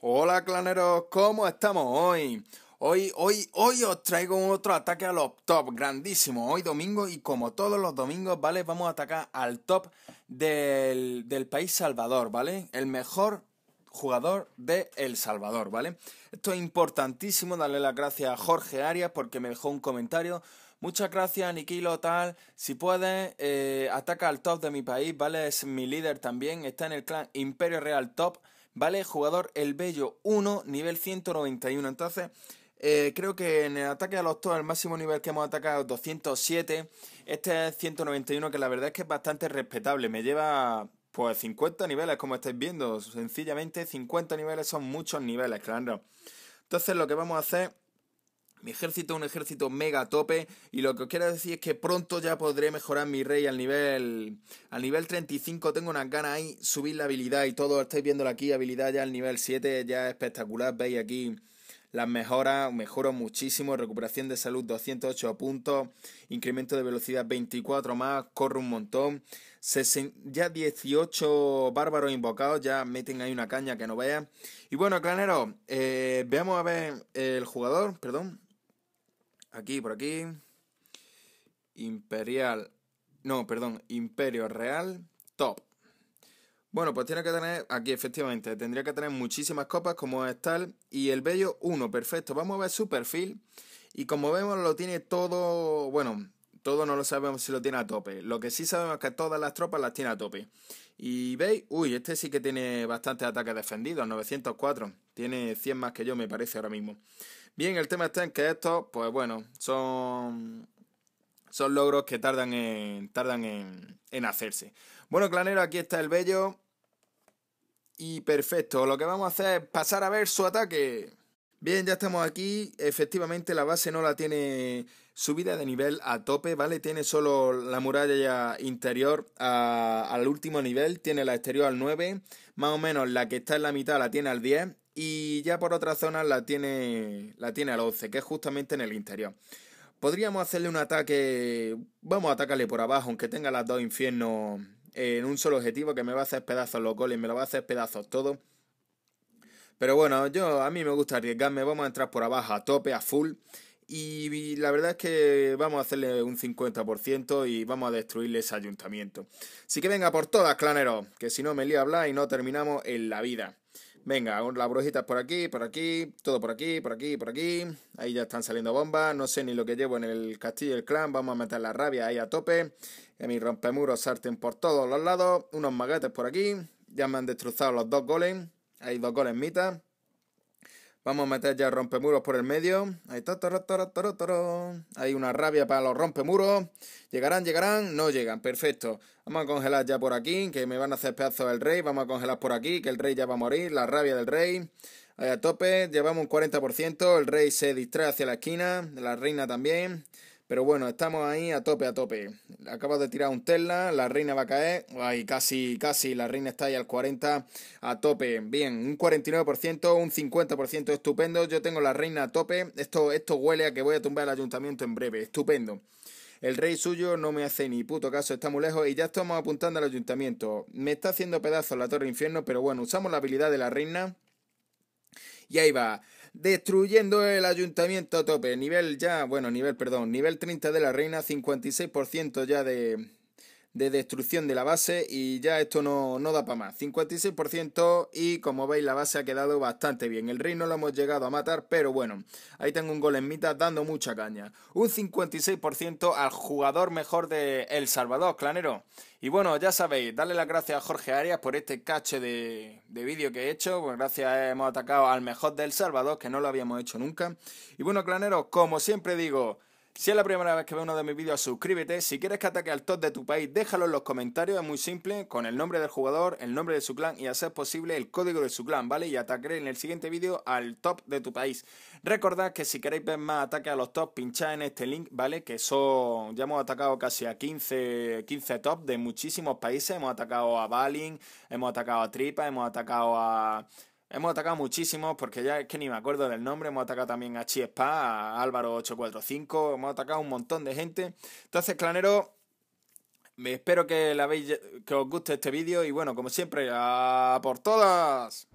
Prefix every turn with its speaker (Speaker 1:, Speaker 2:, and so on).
Speaker 1: Hola, claneros, ¿cómo estamos hoy? Hoy, hoy, hoy os traigo un otro ataque a los top, grandísimo. Hoy domingo y como todos los domingos, ¿vale? Vamos a atacar al top del, del país Salvador, ¿vale? El mejor jugador de El Salvador, ¿vale? Esto es importantísimo, darle las gracias a Jorge Arias porque me dejó un comentario. Muchas gracias, Nikilo, tal. Si puedes, eh, ataca al top de mi país, ¿vale? Es mi líder también. Está en el clan Imperio Real Top, ¿vale? Jugador El Bello 1, nivel 191. Entonces, eh, creo que en el ataque a los top, el máximo nivel que hemos atacado es 207. Este es 191, que la verdad es que es bastante respetable. Me lleva pues 50 niveles, como estáis viendo. Sencillamente 50 niveles son muchos niveles, claro. Entonces lo que vamos a hacer... Mi ejército es un ejército mega tope y lo que os quiero decir es que pronto ya podré mejorar mi rey al nivel al nivel 35. Tengo unas ganas ahí subir la habilidad y todo. Estáis viéndolo aquí, habilidad ya al nivel 7, ya espectacular. Veis aquí las mejoras, mejoró muchísimo, recuperación de salud 208 puntos, incremento de velocidad 24 más, corre un montón, ya 18 bárbaros invocados, ya meten ahí una caña que no vaya Y bueno, clanero, eh, veamos a ver el jugador, perdón, aquí, por aquí, Imperial, no, perdón, Imperio Real, top. Bueno, pues tiene que tener, aquí efectivamente, tendría que tener muchísimas copas como es tal. Y el bello uno, perfecto. Vamos a ver su perfil. Y como vemos lo tiene todo, bueno, todo no lo sabemos si lo tiene a tope. Lo que sí sabemos es que todas las tropas las tiene a tope. Y veis, uy, este sí que tiene bastantes ataques defendidos, 904. Tiene 100 más que yo, me parece, ahora mismo. Bien, el tema está en que estos, pues bueno, son son logros que tardan en, tardan en, en hacerse. Bueno, clanero, aquí está el bello. Y perfecto, lo que vamos a hacer es pasar a ver su ataque. Bien, ya estamos aquí. Efectivamente, la base no la tiene subida de nivel a tope, ¿vale? Tiene solo la muralla interior al último nivel, tiene la exterior al 9, más o menos la que está en la mitad la tiene al 10 y ya por otra zonas la tiene, la tiene al 11, que es justamente en el interior. Podríamos hacerle un ataque, vamos a atacarle por abajo, aunque tenga las dos infiernos en un solo objetivo que me va a hacer pedazos los goles, me lo va a hacer pedazos todo. Pero bueno, yo a mí me gusta arriesgarme, vamos a entrar por abajo a tope, a full. Y, la verdad es que vamos a hacerle un 50% y vamos a destruirle ese ayuntamiento. Así que venga por todas, claneros, que si no me lío hablar y no terminamos en la vida. Venga, las brujitas por aquí, por aquí, todo por aquí, por aquí, por aquí. Ahí ya están saliendo bombas. No sé ni lo que llevo en el castillo del clan. Vamos a meter la rabia ahí a tope. A mi rompemuros salten por todos los lados. Unos maguetes por aquí. Ya me han destrozado los dos golems. Hay dos golems mitas. Vamos a meter ya rompemuros por el medio. Ahí Hay una rabia para los rompemuros. Llegarán, llegarán, no llegan. Perfecto. Vamos a congelar ya por aquí, que me van a hacer pedazos el rey. Vamos a congelar por aquí, que el rey ya va a morir. La rabia del rey. Ahí a tope, llevamos un 40%. El rey se distrae hacia la esquina. La reina también. Pero bueno, estamos ahí a tope, a tope. Acabo de tirar un Tesla, la reina va a caer. Ay, casi, casi, la reina está ahí al 40 a tope. Bien, un 49%, un 50% estupendo. Yo tengo la reina a tope. Esto, esto huele a que voy a tumbar el ayuntamiento en breve. Estupendo. El rey suyo no me hace ni puto caso, está muy lejos y ya estamos apuntando al ayuntamiento. Me está haciendo pedazos la torre infierno, pero bueno, usamos la habilidad de la reina. Y ahí va destruyendo el ayuntamiento a tope. Nivel ya, bueno, nivel, perdón, nivel 30 de la reina, 56% ya de, de destrucción de la base y ya esto no, no da para más. 56% y como veis la base ha quedado bastante bien. El rey no lo hemos llegado a matar, pero bueno, ahí tengo un gol en mitad dando mucha caña. Un 56% al jugador mejor de El Salvador, clanero. Y bueno, ya sabéis, darle las gracias a Jorge Arias por este cache de, de vídeo que he hecho. Pues gracias, hemos atacado al mejor de El Salvador, que no lo habíamos hecho nunca. Y bueno, Clanero como siempre digo... Si es la primera vez que ves uno de mis vídeos, suscríbete. Si quieres que ataque al top de tu país, déjalo en los comentarios. Es muy simple, con el nombre del jugador, el nombre de su clan y a ser posible el código de su clan, ¿vale? Y atacaré en el siguiente vídeo al top de tu país. Recordad que si queréis ver más ataques a los top, pinchad en este link, ¿vale? Que son, ya hemos atacado casi a 15, 15 top de muchísimos países. Hemos atacado a Balin, hemos atacado a Tripa, hemos atacado a... Hemos atacado muchísimos porque ya es que ni me acuerdo del nombre. Hemos atacado también a Chiespa, a Álvaro845. Hemos atacado un montón de gente. Entonces, clanero, me espero que, la veis, que os guste este vídeo. Y bueno, como siempre, a por todas.